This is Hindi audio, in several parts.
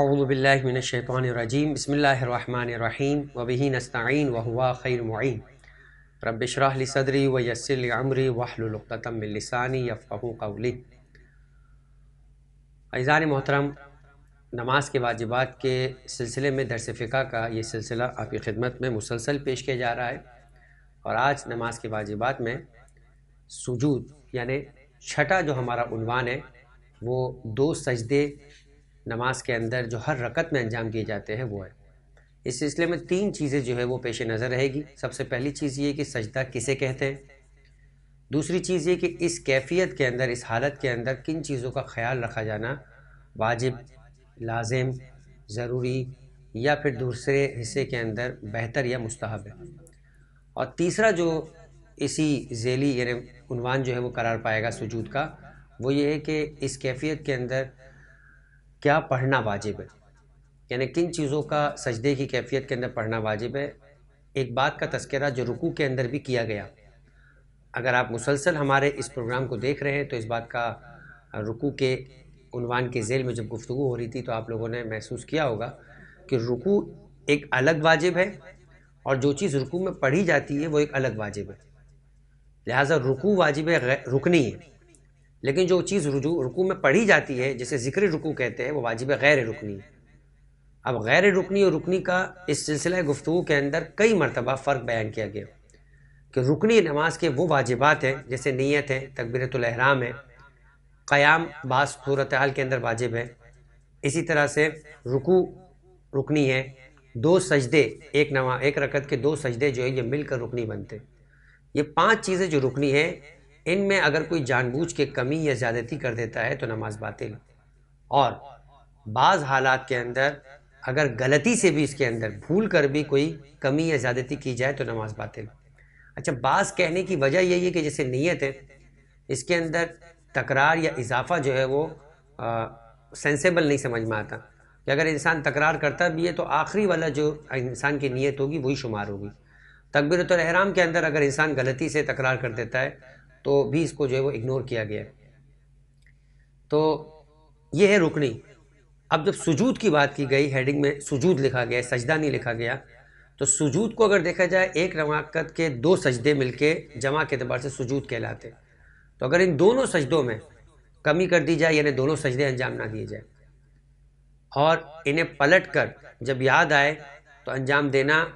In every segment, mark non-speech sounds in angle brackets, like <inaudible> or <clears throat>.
अवलबिल्लिनशैतरजीम बसमीम वबी नस्तीन वहुआ खैर मुन रबशराहली सदरी व यसिल अमरी वाहलतमिलसानी यफ़ू कवली अज़ान मोहतरम नमाज के वाजिबात के सिलसिले में दरस फ़िका का ये सिलसिला आपकी खिदमत में मुसलसल पेश किया जा रहा है और आज नमाज के वाजिबात में सुजूद यानि छठा जो हमारा उनवान है वो दो सजदे नमाज के अंदर जो हर रकत में अंजाम किए जाते हैं वो है इस सिलसिले में तीन चीज़ें जो है वो पेश नज़र रहेगी सबसे पहली चीज़ ये कि सजदा किसे कहते हैं दूसरी चीज़ ये कि इस कैफियत के अंदर इस हालत के अंदर किन चीज़ों का ख्याल रखा जाना वाजिब लाजिम ज़रूरी या फिर दूसरे हिस्से के अंदर बेहतर या मुस्तहब है और तीसरा जो इसी झेली यानी उनवान जो है वो करार पाएगा सजूद का वो ये है कि इस कैफियत के अंदर क्या पढ़ना वाजिब है यानी किन चीज़ों का सजदे की कैफियत के अंदर पढ़ना वाजिब है एक बात का तस्करा जो रुकू के अंदर भी किया गया अगर आप मुसलसल हमारे इस प्रोग्राम को देख रहे हैं तो इस बात का रुकू के उनवान के जेल में जब गुफ्तु हो रही थी तो आप लोगों ने महसूस किया होगा कि रुकू एक अलग वाजिब है और जो चीज़ रुकू में पढ़ी जाती है वो एक अलग वाजिब है लिहाजा रुकू वाजिब रुकनी है लेकिन जो चीज़ रुजू रुकू में पढ़ी जाती है जिसे जिक्र रुकू कहते हैं वो वाजिब गैर रुकनी अब गैर रुकनी और रुकनी का इस सिलसिला गुफ्तु के अंदर कई मरतबा फ़र्क बयान किया गया कि रुकनी नमाज के वो वाजिबात हैं जैसे नीयत है तकबीरतलहराम है क़याम बास सूरत हाल के अंदर वाजिब है इसी तरह से रुकू रुकनी है दो सजदे एक नमा एक रकत के दो सजदे जो है ये मिलकर रुकनी बनते ये पांच चीज़ें जो रुकनी है इनमें अगर कोई जानबूझ के कमी या ज़्यादती कर देता है तो नमाज बातिल और बाज़ हालात के अंदर अगर गलती से भी इसके अंदर भूल कर भी कोई कमी या ज़्यादती की जाए तो नमाज बातिल अच्छा बाज़ कहने की वजह यही है कि जैसे नीयत है इसके अंदर तकरार या इजाफा जो है वो सेंसेबल नहीं समझ में आता कि अगर इंसान तकरार करता भी है तो आखिरी वाला जो इंसान की नीयत होगी वही शुमार होगी तकबीरतहराम के अंदर अगर इंसान गलती से तकरार कर देता है तो भी इसको जो है वो इग्नोर किया गया तो ये है रुकनी अब जब सुजूद की बात की गई हेडिंग में सुजूद लिखा गया सजदा नहीं लिखा गया तो सुजूद को अगर देखा जाए एक रवाकत के दो सजदे मिलके जमा के अतबार से सुजूद कहलाते तो अगर इन दोनों सजदों में कमी कर दी जाए यानी दोनों सजदे अंजाम ना दिए जाए और इन्हें पलट कर जब याद आए तो अंजाम देना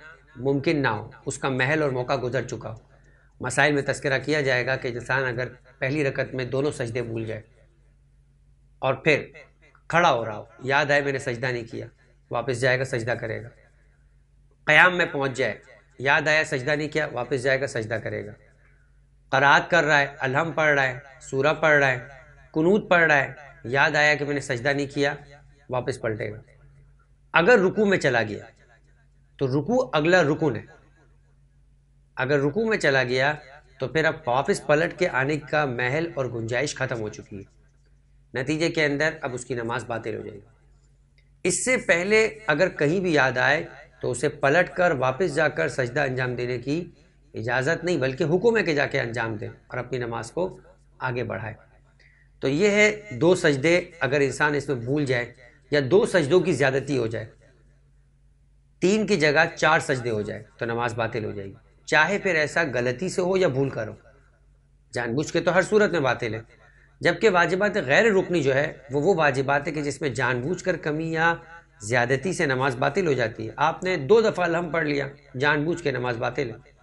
मुमकिन ना हो उसका महल और मौका गुजर चुका हो मसाइल में तस्करा किया जाएगा कि इंसान अगर पहली रकत में दोनों सजदे भूल जाए और फिर खड़ा हो रहा हो याद आए मैंने सजदा नहीं किया वापस जाएगा सजदा करेगा क़याम में पहुंच जाए याद आया सजदा नहीं किया वापस जाएगा सजदा करेगा करात कर रहा है अलहम पढ़ रहा है सूरा पढ़ रहा है कुनूत पढ़ रहा है याद आया कि मैंने सजदा नहीं किया वापस पलटेगा अगर रुकू में चला गया तो रुकू अगला रुकुन है अगर रुकू में चला गया तो फिर अब वापस पलट के आने का महल और गुंजाइश ख़त्म हो चुकी है नतीजे के अंदर अब उसकी नमाज बातिल हो जाएगी इससे पहले अगर कहीं भी याद आए तो उसे पलट कर वापस जाकर सजदा अंजाम देने की इजाज़त नहीं बल्कि हुकुम है कि जाके अंजाम दें और अपनी नमाज को आगे बढ़ाए तो ये है दो सजदे अगर इंसान इसमें भूल जाए या दो सजदों की ज़्यादती हो जाए तीन की जगह चार सजदे हो जाए तो नमाज बातिल हो जाएगी चाहे फिर ऐसा गलती से हो या भूल कर हो जानबूझ के तो हर सूरत में बातें लें जबकि वाजिबात गैर रुकनी जो है वो वो वाजिबात है कि जिसमें जानबूझ कर कमी या ज़्यादती से नमाज बातिल हो जाती है आपने दो दफ़ा अलहम पढ़ लिया जानबूझ के नमाज बातिल है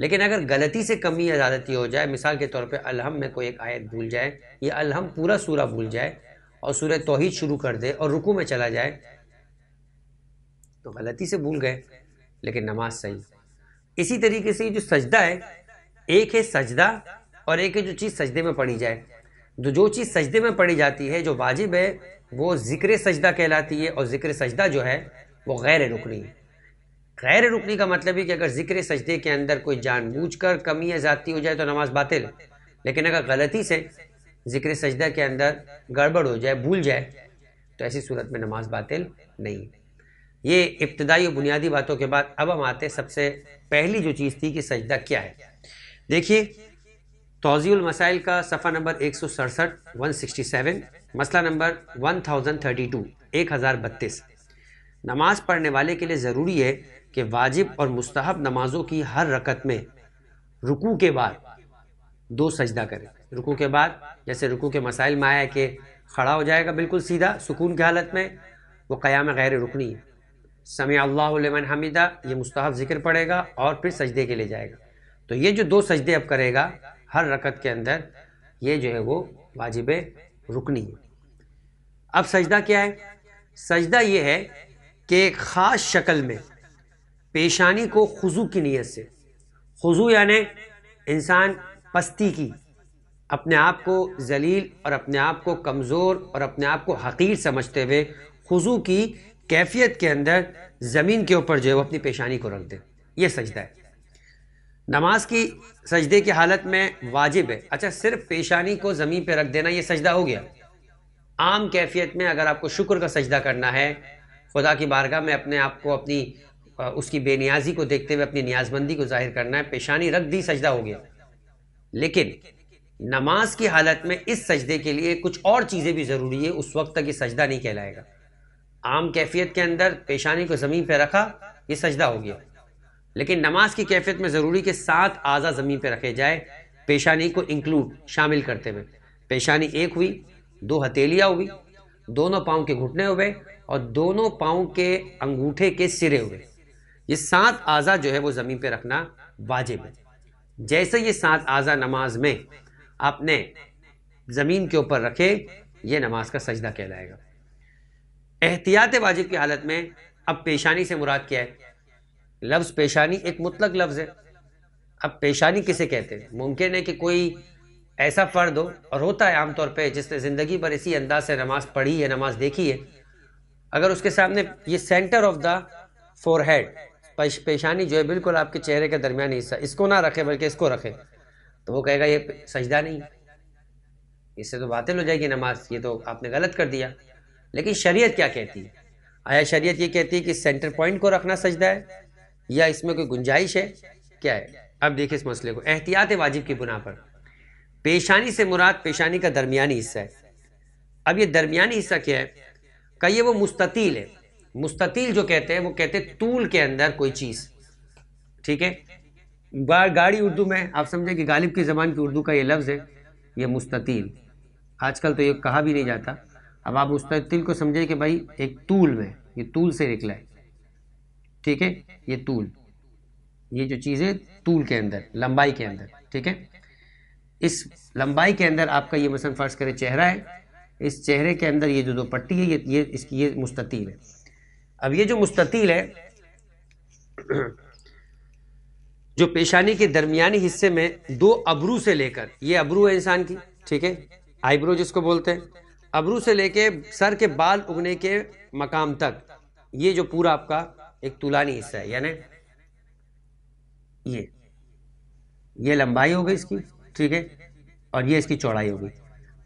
लेकिन अगर गलती से कमी या ज़्यादती हो जाए मिसाल के तौर पर अलहम में कोई एक आयत भूल जाए या अलहम पूरा सूरा भूल जाए और सूर तोहहीद शुरू कर दे और रुकू में चला जाए तो गलती से भूल गए लेकिन नमाज सही इसी तरीके से जो सजदा है एक है सजदा और एक है जो चीज़ सजदे में पढ़ी जाए जो तो जो चीज़ सजदे में पढ़ी जाती है जो वाजिब है वो ज़िक्र सजदा कहलाती है और ज़िक्र सजदा जो है वो गैर रुकनी गैर रुकनी का मतलब है कि अगर ज़िक्र सजदे के अंदर कोई कर कमी या ज़्यादती हो जाए तो नमाज बातिल लेकिन अगर गलती से ज़िक्र सजदा के अंदर गड़बड़ हो जाए भूल जाए तो ऐसी सूरत में नमाज बातिल नहीं ये इब्तदाई और बुनियादी बातों के बाद अब हम आते हैं सबसे पहली जो चीज़ थी कि सजदा क्या है देखिए तोज़ील मसाइल का सफ़ा नंबर एक सौ सड़सठ वन सिक्सटी सेवन मसला number one thousand thirty two एक हज़ार बत्तीस नमाज पढ़ने वाले के लिए ज़रूरी है कि वाजिब और मुस्तहब नमाजों की हर रकत में रुकू के बाद दो सजदा करें रुकू के बाद जैसे रुकू के मसाइल में आया कि खड़ा हो जाएगा बिल्कुल सीधा सुकून की हालत में वो क़याम गैर रुकनी समय अल्लाह हमीदा ये मुस्ताहब जिक्र पड़ेगा और फिर सजदे के लिए जाएगा तो ये जो दो सजदे अब करेगा हर रकत के अंदर ये जो है वो वाजिब रुकनी है अब सजदा क्या है सजदा ये है कि एक ख़ास शक्ल में पेशानी को खजू की नीयत से खजू यानि इंसान पस्ती की अपने आप को जलील और अपने आप को कमज़ोर और अपने आप को हकीर समझते हुए खजू की कैफियत के अंदर ज़मीन के ऊपर जो है वो अपनी पेशानी को रख दे यह सजदा है नमाज की सजदे की हालत में वाजिब है अच्छा सिर्फ पेशानी को ज़मीन पर रख देना यह सजदा हो गया आम कैफियत में अगर आपको शुक्र का सजदा करना है खुदा की बारगाह में अपने आप को अपनी उसकी बेनियाजी को देखते हुए अपनी नियाजमंदी को जाहिर करना है पेशानी रख दी सजदा हो गया लेकिन नमाज की हालत में इस सजदे के लिए कुछ और चीज़ें भी ज़रूरी है उस वक्त तक ये सजदा नहीं कहलाएगा आम कैफियत के अंदर पेशानी को ज़मीन पर रखा ये सजदा हो गया लेकिन नमाज की कैफियत में ज़रूरी के साथ आज़ा ज़मीन पर रखे जाए पेशानी को इंक्लूड शामिल करते हुए पेशानी एक हुई दो हथेलियाँ हुई दोनों पाँव के घुटने हुए और दोनों पाँव के अंगूठे के सिरे हुए ये सात आज़ा जो है वो ज़मीन पर रखना वाजिब है जैसे ये सात आज़ा नमाज में आपने ज़मीन के ऊपर रखे ये नमाज का सजदा कहलाएगा एहतियात वाजिब की हालत में अब पेशानी से मुराद क्या है लफ्ज पेशानी एक मुतलक लफ्ज है अब पेशानी किसे कहते हैं मुमकिन है कि कोई ऐसा फ़र्द हो और होता है आमतौर पर जिसने ज़िंदगी भर इसी अंदाज से नमाज पढ़ी है नमाज देखी है अगर उसके सामने ये centre of the forehead पेशानी जो है बिल्कुल आपके चेहरे के दरमियान हिस्सा इसको ना रखे बल्कि इसको रखे तो वो कहेगा ये सजदा नहीं इससे तो बातें हो जाएगी नमाज ये तो आपने गलत कर दिया लेकिन शरीयत क्या कहती है आया शरीयत ये कहती है कि सेंटर पॉइंट को रखना सजदा है या इसमें कोई गुंजाइश है क्या है अब देखिए इस मसले को एहतियात वाजिब की बुना पर पेशानी से मुराद पेशानी का दरमियानी हिस्सा है अब ये दरमियानी हिस्सा क्या है कहिए वो मुस्ततील है मुस्ततील जो कहते हैं वो कहते हैं तूल के अंदर कोई चीज़ ठीक है गाड़ी उर्दू में आप समझें कि गालिब की ज़बान की उर्दू का ये लफ्ज़ है ये मुस्ततील आजकल तो ये कहा भी नहीं जाता अब आप उस को समझे कि भाई एक तूल में ये तूल से निकला है ठीक है ये तूल ये जो चीज़ है तूल के अंदर लंबाई के अंदर ठीक है इस लंबाई के अंदर आपका ये मसन फर्श करें चेहरा है इस चेहरे के अंदर ये जो दो पट्टी है ये ये इसकी ये मुस्ततील है अब ये जो मुस्ततील है <clears throat> जो पेशानी के दरमियानी हिस्से में दो अबरू से लेकर ये अबरू है इंसान की ठीक है आईब्रो जिसको बोलते हैं अबरू से लेके सर के बाल उगने के मकाम तक ये जो पूरा आपका एक तुलानी हिस्सा है यानी ये ये लंबाई हो गई इसकी ठीक है और ये इसकी चौड़ाई हो गई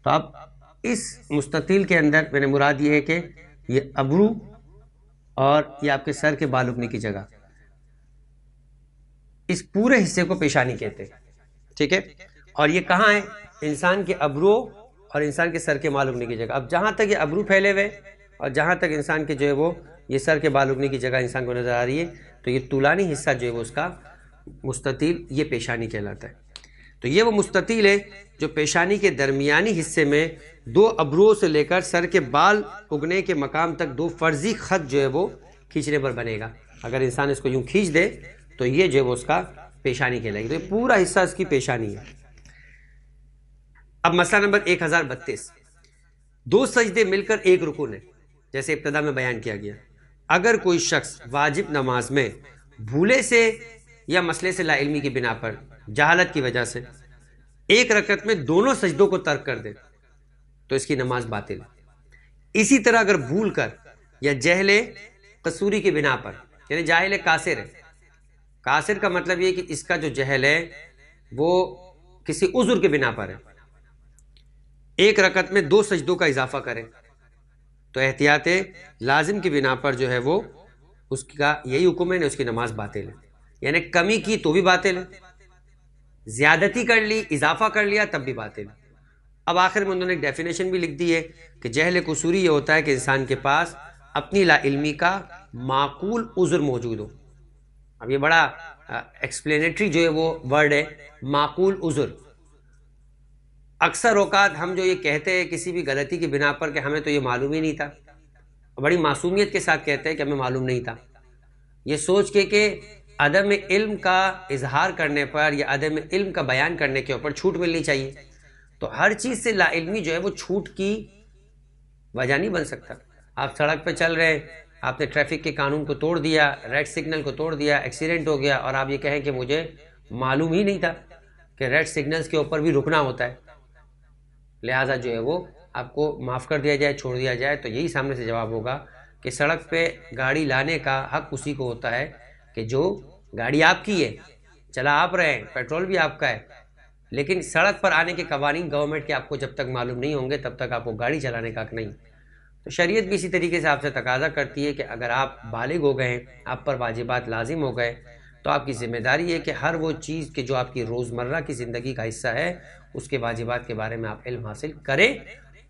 तो आप इस मुस्तिल के अंदर मैंने मुराद ये है कि ये अबरू और ये आपके सर के बाल उगने की जगह इस पूरे हिस्से को पेशानी कहते हैं ठीक है और ये कहाँ है इंसान के अबरू और इंसान के सर के माल उगने की जगह अब जहाँ तक ये अबरू फैले हुए और जहाँ तक इंसान के जो है वो ये सर के बाल उगने की जगह इंसान को नज़र आ रही है तो ये तुलानी हिस्सा जो है वो उसका मुस्ततील ये पेशानी कहलाता है तो ये वो मुस्ततील है जो पेशानी के दरमियानी हिस्से में दो अबरुओं से लेकर सर के बाल उगने के मकाम तक दो फर्जी खत जो है वो खींचने पर बनेगा अगर इंसान इसको यूँ खींच दे तो ये जो है वो उसका पेशानी कहलाएगी तो ये पूरा हिस्सा इसकी पेशानी है अब मसला नंबर एक हजार बत्तीस दो सजदे मिलकर एक रुकून है जैसे इब्तदा में बयान किया गया अगर कोई शख्स वाजिब नमाज में भूले से या मसले से लाइलमी की बिना पर जहालत की वजह से एक रकत में दोनों सजदों को तर्क कर दे तो इसकी नमाज बातिल इसी तरह अगर भूल कर या जहले कसूरी की बिना पर यानी जाहल कासिर है कासिर का मतलब ये कि इसका जो जहल है वो किसी उजुर के बिना पर है एक रकत में दो सजदों का इजाफा करें तो एहतियात लाजिम की बिना पर जो है वो उसका यही हुक्म है ना उसकी नमाज बातें लें यानी कमी की तो भी बातें लें ज्यादती कर ली इजाफा कर लिया तब भी बातें लें अब आखिर में उन्होंने एक डेफिनेशन भी लिख दी है कि जहल कसूरी ये होता है कि इंसान के पास अपनी लाइलमी का माकूल उज़्र मौजूद हो अब ये बड़ा एक्सप्लेनेटरी जो है वो वर्ड है माकूल उज़्र अक्सर औकात हम जो ये कहते हैं किसी भी गलती की बिना पर कि हमें तो ये मालूम ही नहीं था बड़ी मासूमियत के साथ कहते हैं कि हमें मालूम नहीं था ये सोच के कि अदम इल्म का इजहार करने पर या अदम इल्म का बयान करने के ऊपर छूट मिलनी चाहिए तो हर चीज़ से लाइलमी जो है वो छूट की वजह नहीं बन सकता आप सड़क पर चल रहे हैं आपने ट्रैफिक के कानून को तोड़ दिया रेड सिग्नल को तोड़ दिया एक्सीडेंट हो गया और आप ये कहें कि मुझे मालूम ही नहीं था कि रेड सिग्नल्स के ऊपर भी रुकना होता है लिहाजा जो है वो आपको माफ़ कर दिया जाए छोड़ दिया जाए तो यही सामने से जवाब होगा कि सड़क पे गाड़ी लाने का हक उसी को होता है कि जो गाड़ी आपकी है चला आप रहे हैं पेट्रोल भी आपका है लेकिन सड़क पर आने के कवानीन गवर्नमेंट के आपको जब तक मालूम नहीं होंगे तब तक आपको गाड़ी चलाने का हक नहीं तो शरीयत भी इसी तरीके से आपसे तकाजा करती है कि अगर आप बालिग हो गए आप पर वाजिबात लाजिम हो गए तो आपकी ज़िम्मेदारी है कि हर वो चीज़ के जो आपकी रोज़मर्रा की ज़िंदगी का हिस्सा है उसके वाजिबात के बारे में आप इल्म हासिल करें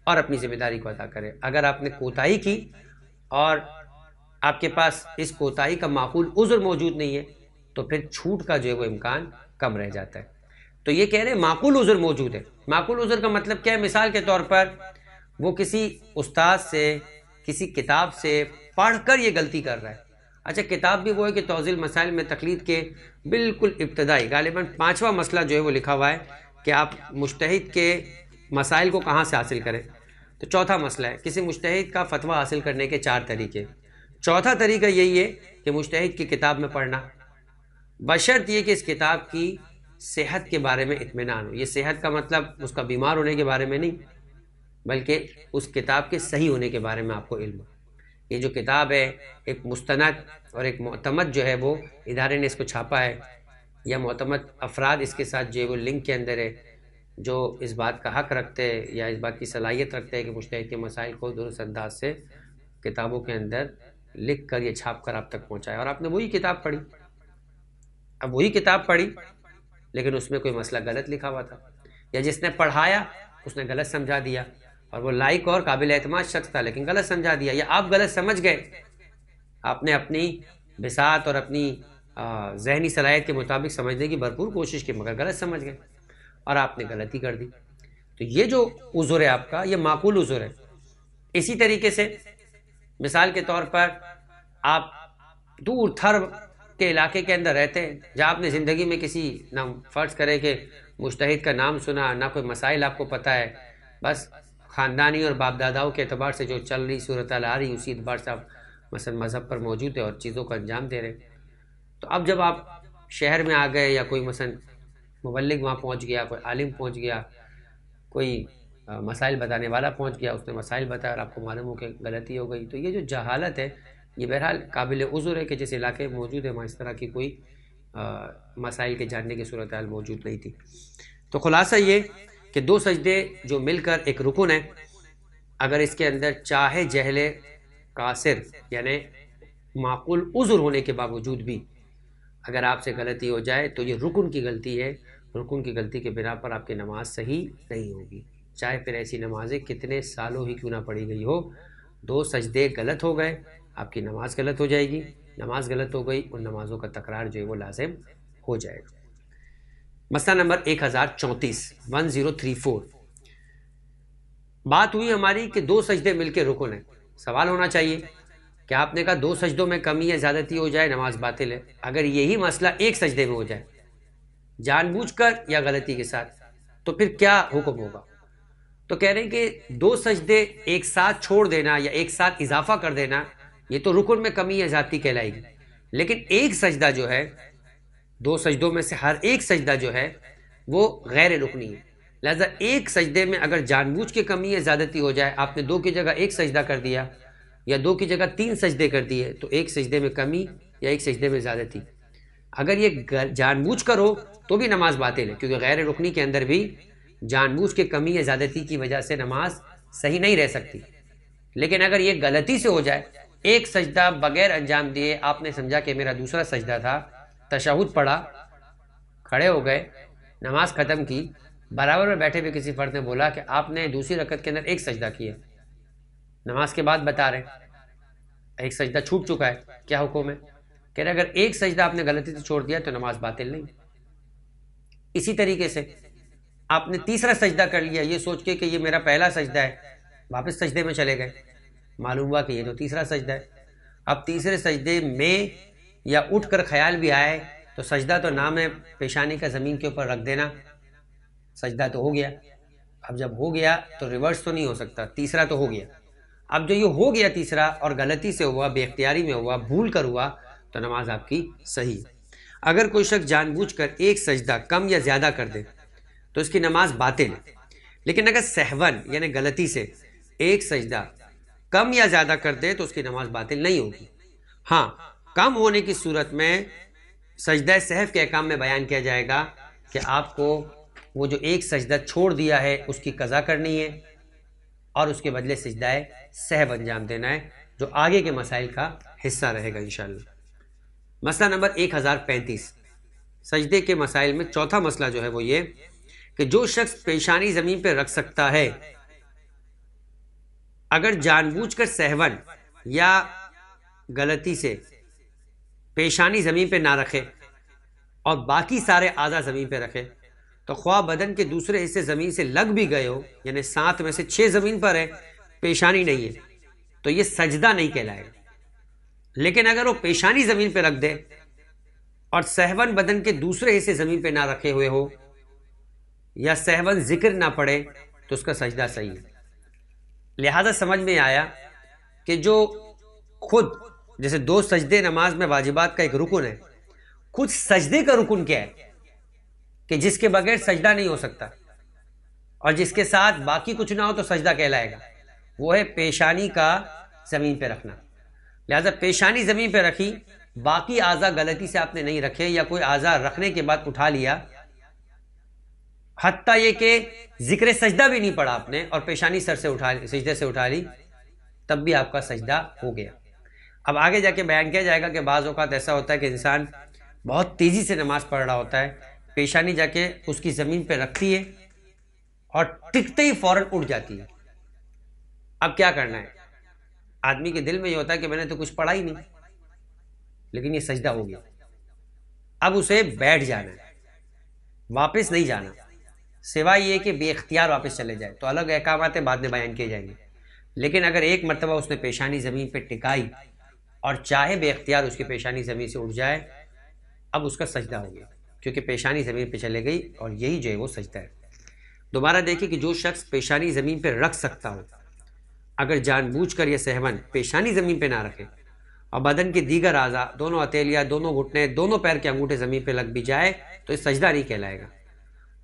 और अपनी जिम्मेदारी को अदा करें अगर आपने कोताही की और आपके पास इस कोताही का माकूल उज़्र मौजूद नहीं है तो फिर छूट का जो है वो इम्कान कम रह जाता है तो ये कह रहे हैं माकूल उज़्र मौजूद है माकूल उज़्र का मतलब क्या है मिसाल के तौर पर वो किसी उस्ताद से किसी किताब से पढ़ कर ये गलती कर रहा है अच्छा किताब भी वो है कि तोज़िल मसाइल में तकलीद के बिल्कुल इब्तदाई गालिबा पाँचवा मसला जो है वो लिखा हुआ है कि आप मुश्तहिद के मसाइल को कहाँ से हासिल करें तो चौथा मसला है किसी मुश्तहिद का फतवा हासिल करने के चार तरीके चौथा तरीका यही है कि मुश्तहिद की किताब में पढ़ना बशर्त ये कि इस किताब की सेहत के बारे में इतमान हो ये सेहत का मतलब उसका बीमार होने के बारे में नहीं बल्कि उस किताब के सही होने के बारे में आपको इल्म ये जो किताब है एक मुस्ंद और एक मतमद जो है वो इदारे ने इसको छापा है या मतमद अफराद इसके साथ जो है वो लिंक के अंदर है जो इस बात का हक़ रखते हैं या इस बात की सलाहियत रखते हैं कि मुश्तह के मसाइल को दुरुस्त अंदाज से किताबों के अंदर लिख कर या छाप कर आप तक पहुँचाए और आपने वही किताब पढ़ी अब वही किताब पढ़ी लेकिन उसमें कोई मसला गलत लिखा हुआ था या जिसने पढ़ाया उसने गलत समझा दिया और वो लाइक और काबिल अतमाद शख्स था लेकिन गलत समझा दिया या आप गलत समझ गए आपने अपनी बिसात और अपनी जहनी सलाहियत के मुताबिक समझने की भरपूर कोशिश की मगर गलत समझ गए और आपने गलती कर दी तो ये जो उज़ुर है आपका ये माकूल उज़ुर है इसी तरीके से मिसाल के तौर पर आप दूर थर के इलाके के अंदर रहते हैं जहाँ आपने ज़िंदगी में किसी ना फ़र्ज़ करे कि मुश्तहिद का नाम सुना ना कोई मसाइल आपको पता है बस ख़ानदानी और बाप दादाओं के अतबार से जो चल रही सूरत आ रही उसी अतबार से आप मसल मज़हब पर मौजूद है और चीज़ों को अंजाम दे रहे हैं तो अब जब आप शहर में आ गए या कोई मसन मुबलिक वहाँ पहुँच गया कोई आलिम पहुँच गया कोई मसाइल बताने वाला पहुँच गया उसने मसाइल बताया और आपको मालूम हो कि गलती हो गई तो ये जो जहालत है ये बहरहाल काबिल उज़ुर है कि जिस इलाके में मौजूद है वहाँ इस तरह की कोई मसाइल के जानने की सूरत हाल मौजूद नहीं थी तो खुलासा ये कि दो सजदे जो मिलकर एक रुकन है अगर इसके अंदर चाहे जहले कासिर यानि माकुल उज़ुर होने के बावजूद भी अगर आपसे गलती हो जाए तो ये रुकन की गलती है रुकन की गलती के बिना पर आपकी नमाज सही नहीं होगी चाहे फिर ऐसी नमाजें कितने सालों ही क्यों ना पड़ी गई हो दो सजदे गलत हो गए आपकी नमाज गलत हो जाएगी नमाज गलत हो गई उन नमाजों का तकरार जो है वो लाजिम हो जाएगा मसला नंबर एक हज़ार चौंतीस वन ज़ीरो थ्री फोर बात हुई हमारी कि दो सजदे मिलके रुकन है सवाल होना चाहिए क्या आपने कहा दो सजदों में कमी या ज़्यादती हो जाए नमाज बातिल है अगर यही मसला एक सजदे में हो जाए जानबूझकर या गलती के साथ तो फिर क्या हुक्म होगा तो कह रहे हैं कि दो सजदे एक साथ छोड़ देना या एक साथ इजाफा कर देना ये तो रुकन में कमी या ज़्यादती कहलाएगी लेकिन एक सजदा जो है दो सजदों में से हर एक सजदा जो है वो गैर रुकनी है लिहाजा एक सजदे में अगर जानबूझ के कमी या ज़्यादती हो जाए आपने दो की जगह एक सजदा कर दिया या दो की जगह तीन सजदे कर दिए तो एक सजदे में कमी या एक सजदे में ज़्यादा थी अगर ये जानबूझ कर हो तो भी नमाज बातें है क्योंकि गैर रुकनी के अंदर भी जानबूझ के कमी या ज़्यादती की वजह से नमाज सही नहीं रह सकती लेकिन अगर ये गलती से हो जाए एक सजदा बगैर अंजाम दिए आपने समझा कि मेरा दूसरा सजदा था तशहद पढ़ा खड़े हो गए नमाज ख़त्म की बराबर में बैठे हुए किसी फर्द ने बोला कि आपने दूसरी रकत के अंदर एक सजदा किया नमाज के बाद बता रहे एक सजदा छूट चुका है क्या हुक्म है कह रहे अगर एक सजदा आपने गलती से छोड़ दिया तो नमाज बातिल नहीं इसी तरीके से आपने तीसरा सजदा कर लिया ये सोच के कि ये मेरा पहला सजदा है वापस सजदे में चले गए मालूम हुआ कि ये तो तीसरा सजदा है अब तीसरे सजदे में या उठ कर ख्याल भी आए तो सजदा तो नाम है पेशानी का ज़मीन के ऊपर रख देना सजदा तो हो गया अब जब हो गया तो रिवर्स तो नहीं हो सकता तीसरा तो हो गया अब जो ये हो गया तीसरा और गलती से हुआ बेख्तियारी में हुआ भूल कर हुआ तो नमाज आपकी सही अगर कोई शख्स जानबूझकर एक सजदा कम या ज़्यादा कर दे तो उसकी नमाज बातिल ले। लेकिन अगर सहवन यानी गलती से एक सजदा कम या ज़्यादा कर दे तो उसकी नमाज बातिल नहीं होगी हाँ कम होने की सूरत में सजदा सहफ के अहकाम में बयान किया जाएगा कि आपको वो जो एक सजदा छोड़ दिया है उसकी कज़ा करनी है और उसके बदले सजदाए सहब अंजाम देना है जो आगे के मसाइल का हिस्सा रहेगा इन मसला नंबर एक हज़ार पैंतीस सजदे के मसाइल में चौथा मसला जो है वो ये कि जो शख्स पेशानी ज़मीन पर रख सकता है अगर जानबूझकर सहवन या गलती से पेशानी ज़मीन पर ना रखे और बाकी सारे आज़ा ज़मीन पर रखे तो ख्वा बदन के दूसरे हिस्से ज़मीन से लग भी गए हो यानी सात में से छः ज़मीन पर है पेशानी नहीं है तो ये सजदा नहीं कहलाएगा लेकिन अगर वो पेशानी ज़मीन पर रख दे और सहवन बदन के दूसरे हिस्से ज़मीन पर ना रखे हुए हो या सहवन जिक्र ना पड़े तो उसका सजदा सही है लिहाजा समझ में आया कि जो खुद जैसे दो सजदे नमाज में वाजिबात का एक रुकन है खुद सजदे का रुकन क्या है कि जिसके बगैर सजदा नहीं हो सकता और जिसके साथ बाकी कुछ ना हो तो सजदा कहलाएगा वो है पेशानी का ज़मीन पे रखना लिहाजा पेशानी ज़मीन पे रखी बाकी आज़ा गलती से आपने नहीं रखे या कोई आज़ा रखने के बाद उठा लिया हती ये कि जिक्र सजदा भी नहीं पड़ा आपने और पेशानी सर से उठा सजदे से उठा ली तब भी आपका सजदा हो गया अब आगे जाके बयान किया जाएगा कि बाज़ात ऐसा होता है कि इंसान बहुत तेज़ी से नमाज़ पढ़ रहा होता है पेशानी जाके उसकी ज़मीन पे रखती है और टिकते ही फौरन उठ जाती है अब क्या करना है आदमी के दिल में ये होता है कि मैंने तो कुछ पढ़ा ही नहीं लेकिन ये सजदा हो गया अब उसे बैठ जाना है वापस नहीं जाना सिवाय ये कि बेख्तियार वापस चले जाए तो अलग अहकाम बाद में बयान किए जाएंगे लेकिन अगर एक मरतबा उसने पेशानी ज़मीन पर टिकाई और चाहे बेख्तियार उसकी पेशानी ज़मीन से उठ जाए अब उसका सजदा हो गया क्योंकि पेशानी ज़मीन पर चले गई और यही जो है वो सजता है दोबारा देखिए कि जो शख्स पेशानी ज़मीन पर रख सकता हो अगर कर यह सहमन पेशानी ज़मीन पर ना रखे और बदन के दीगर आज़ा दोनों हथेलियाँ दोनों घुटने दोनों पैर के अंगूठे ज़मीन पर लग भी जाए तो ये सजदा नहीं कहलाएगा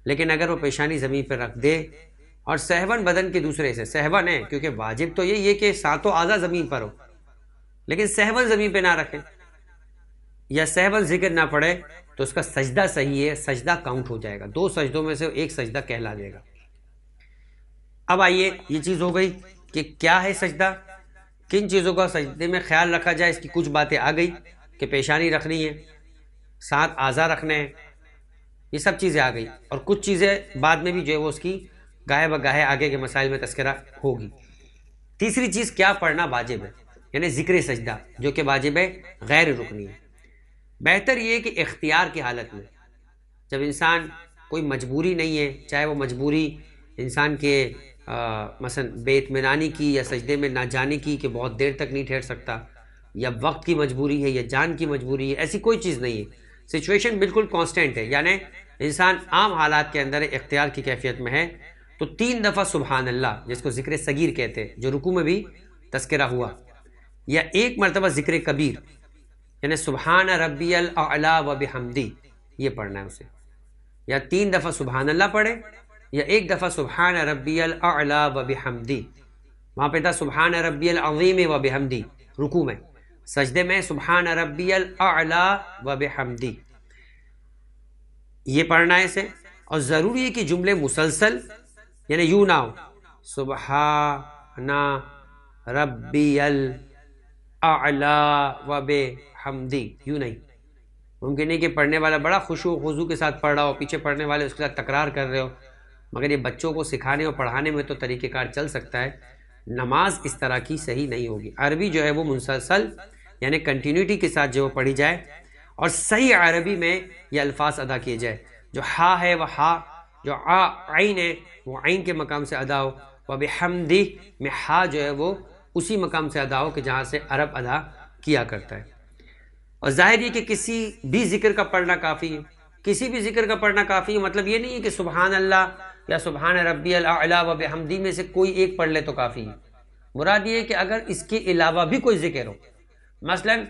लेकिन अगर वो पेशानी ज़मीन पर रख दे और सहवन बदन के दूसरे से सहवन है क्योंकि वाजिब तो यही है कि सातों आज़ा ज़मीन पर हो लेकिन सहवन ज़मीन पर ना रखें या सहवन जिक्र ना पड़े तो उसका सजदा सही है सजदा काउंट हो जाएगा दो सजदों में से एक सजदा कहला देगा अब आइए ये चीज़ हो गई कि क्या है सजदा किन चीज़ों का सजदे में ख्याल रखा जाए इसकी कुछ बातें आ गई कि पेशानी रखनी है साथ आज़ा रखने हैं ये सब चीज़ें आ गई और कुछ चीज़ें बाद में भी जो है वो उसकी गाहे ब गाहे आगे के मसाइल में तस्करा होगी तीसरी चीज़ क्या पढ़ना वाजिब है यानी ज़िक्र सजदा जो कि वाजिब है गैर रुकनी है बेहतर ये कि इख्तियार की हालत में जब इंसान कोई मजबूरी नहीं है चाहे वो मजबूरी इंसान के मसन बेतमानी की या सजदे में ना जाने की कि बहुत देर तक नहीं ठहर सकता या वक्त की मजबूरी है या जान की मजबूरी है ऐसी कोई चीज़ नहीं है सिचुएशन बिल्कुल कांस्टेंट है यानी इंसान आम हालात के अंदर इख्तियार की कैफियत में है तो तीन दफ़ा सुबहान अल्लाह जिसको ज़िक्र सगीर कहते हैं जो रुकू में भी तस्करा हुआ या एक मरतबा ज़िक्र कबीर यानी सुबहान रबी अला वब हमदी ये पढ़ना है उसे या तीन दफ़ा सुबहान अल्लाह पढ़े या एक दफ़ा सुबहान रबी अला वब हमदी वहाँ पे था सुबहान रबी अवीम वब हमदी रुकू में सजदे में सुबहान रबी अला वब हमदी ये पढ़ना है इसे और ज़रूरी है कि जुमले मुसलसल यानी यू ना हो सुबह रबी अला वब हमदी यूँ नहीं मुमकिन है कि पढ़ने वाला बड़ा खुशू वजू के साथ पढ़ रहा हो पीछे पढ़ने वाले उसके साथ तकरार कर रहे हो मगर ये बच्चों को सिखाने और पढ़ाने में तो तरीक़ेकार चल सकता है नमाज इस तरह की सही नहीं होगी अरबी जो है वो मुसलसल यानि कंटिन्यूटी के साथ जो पढ़ी जाए और सही अरबी में ये अल्फाज अदा किए जाए जो हा है वह हा जो आइन है वह आइन के मकाम से अदा हो वब हमदी में हा जो है वो उसी मकाम से अदा हो कि जहाँ से अरब अदा किया करता है और जाहिर है कि किसी भी जिक्र का पढ़ना काफ़ी है किसी भी जिक्र का पढ़ना काफ़ी है मतलब ये नहीं है कि सुबहान अल्लाह या सुबहान रबी अला वब हमदी में से कोई एक पढ़ ले तो काफ़ी है मुराद ये है कि अगर इसके अलावा भी कोई जिक्र हो मसलन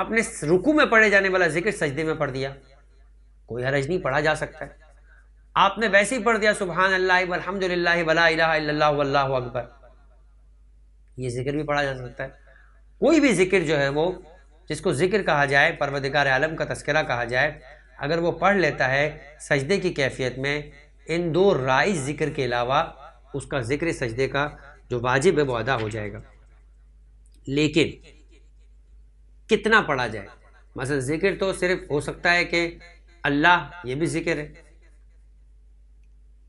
आपने रुकू में पढ़े जाने वाला जिक्र सजदे में पढ़ दिया कोई हरज नहीं पढ़ा जा सकता है आपने वैसे ही पढ़ दिया सुबहान अल्लाह वला अकबर ये जिक्र भी पढ़ा जा सकता है कोई भी जिक्र जो है वो जिसको ज़िक्र कहा जाए परवदिगार आलम का तस्करा कहा जाए अगर वो पढ़ लेता है सजदे की कैफियत में इन दो राय ज़िक्र के अलावा उसका ज़िक्र सजदे का जो वाजिब है वो अदा हो जाएगा लेकिन कितना पढ़ा जाए मसल ज़िक्र तो सिर्फ हो सकता है कि अल्लाह ये भी ज़िक्र है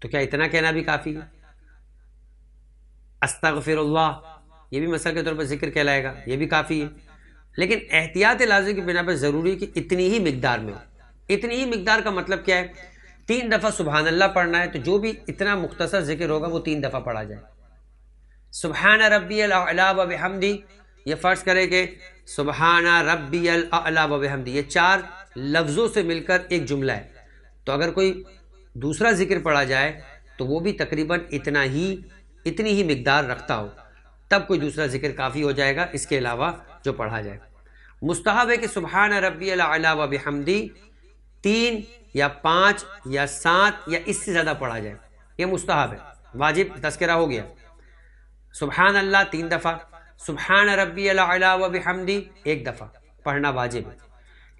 तो क्या इतना कहना भी काफ़ी है अस्तगफिरुल्लाह ये भी मसल के तौर पर ज़िक्र कहलाएगा ये भी काफ़ी है लेकिन एहतियात लाजम की बिना पर ज़रूरी कि इतनी ही मकदार में हो इतनी ही मकदार का मतलब क्या है तीन दफ़ा सुबहानल्ला पढ़ना है तो जो भी इतना मुख्तसर जिक्र होगा वो तीन दफ़ा पढ़ा जाए सुबहान रबी हमदी ये फ़र्ज़ करें कि सुबहाना रबी हमदी ये चार लफ्ज़ों से मिलकर एक जुमला है तो अगर कोई दूसरा जिक्र पढ़ा जाए तो वो भी तकरीबन इतना ही इतनी ही मकदार रखता हो तब कोई दूसरा जिक्र काफ़ी हो जाएगा इसके अलावा जो पढ़ा जाए मुस्ताहब है कि सुबहान रबी अला तीन या पाँच या सात या इससे ज़्यादा पढ़ा जाए ये मुस्ताब है वाजिब तस्करा हो गया सुबहान अल्लाह तीन दफ़ा सुबहान रबी अला एक दफ़ा पढ़ना वाजिब है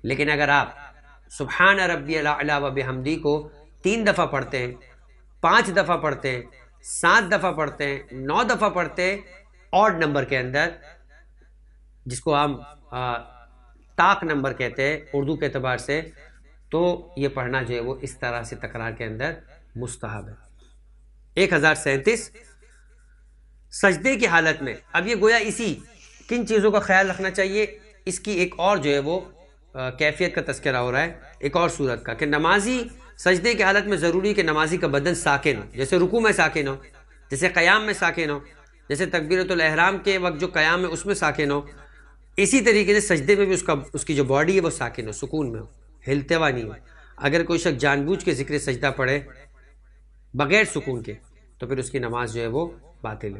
लेकिन अगर आप सुबहान रबी अला वबहमदी को तीन दफ़ा पढ़ते हैं पाँच दफ़ा पढ़ते हैं सात दफ़ा पढ़ते हैं नौ दफ़ा पढ़ते हैं और नंबर के अंदर जिसको हम ताक नंबर कहते हैं उर्दू के अतबार से तो ये पढ़ना जो है वो इस तरह से तकरार के अंदर मुस्तहब है एक हज़ार सैंतीस सजदे की हालत में अब ये गोया इसी किन चीज़ों का ख्याल रखना चाहिए इसकी एक और जो है वो कैफियत का तस्करा हो रहा है एक और सूरत का कि नमाजी सजदे की हालत में ज़रूरी है कि नमाजी का बदन साकिन हो जैसे रुकू में साकिन हो जैसे क़याम में साकिन हो जैसे तकबीरतलहराम के वक्त जो क़याम है उसमें साकिन हो इसी तरीके से सजदे में भी उसका उसकी जो बॉडी है वो साकिन हो सुकून में हो हिलते हुआ नहीं हो अगर कोई शख्स जानबूझ के जिक्र सजदा पढ़े बगैर सुकून के तो फिर उसकी नमाज जो है वो बातें ले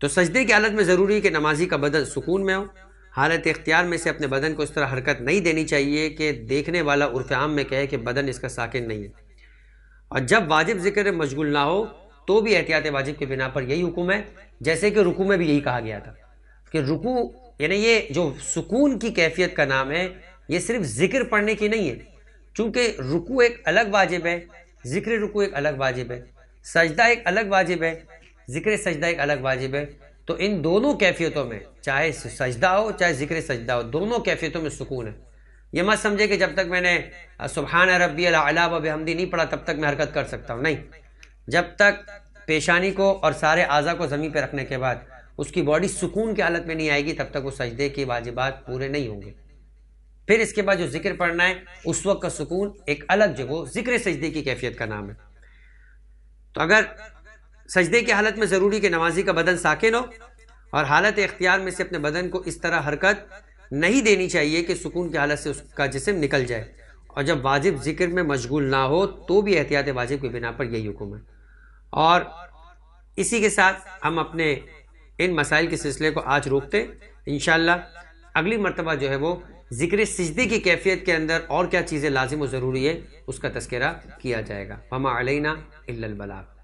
तो सजदे की हालत में ज़रूरी है कि नमाजी का बदन सुकून में हो हालत इख्तियार में से अपने बदन को इस तरह हरकत नहीं देनी चाहिए कि देखने वाला उर्फ आम में कहे कि बदन इसका साकिन नहीं है और जब वाजिब जिक्र मशगूल ना हो तो भी एहतियात वाजिब के बिना पर यही हुक्म है जैसे कि रुकू में भी यही कहा गया था कि रुकू यानी ये जो सुकून की कैफियत का नाम है ये सिर्फ जिक्र पढ़ने की नहीं है चूँकि रुकू एक अलग वाजिब है जिक्र रुकू एक अलग वाजिब है सजदा एक अलग वाजिब है जिक्र सजदा एक अलग वाजिब है तो इन दोनों कैफियतों में चाहे सजदा हो चाहे जिक्र सजदा हो दोनों कैफियतों में सुकून है ये मत समझे कि जब तक मैंने सुबहान रबी अला हमदी नहीं पढ़ा तब तक मैं हरकत कर सकता हूँ नहीं जब तक पेशानी को और सारे आज़ा को ज़मीन पर रखने के बाद उसकी बॉडी सुकून की हालत में नहीं आएगी तब तक वो सजदे के वाजिबात पूरे नहीं होंगे फिर इसके बाद जो जिक्र पढ़ना है उस वक्त का सुकून एक अलग जगह जिक्र सजदे की कैफियत का नाम है तो अगर सजदे की हालत में ज़रूरी कि नमाजी का बदन साकिन हो और हालत इख्तियार में से अपने बदन को इस तरह हरकत नहीं देनी चाहिए कि सुकून की हालत से उसका जिसम निकल जाए और जब वाजिब जिक्र में मशगूल ना हो तो भी एहतियात वाजिब के बिना पर यही हुक्म है और इसी के साथ हम अपने इन मसाइल के सिलसिले को आज रोकते इन अगली मरतबा जो है वो जिक्र सजदे की कैफियत के अंदर और क्या चीज़ें लाजिम व ज़रूरी है उसका तस्करा किया जाएगा हम अलैना इल्लल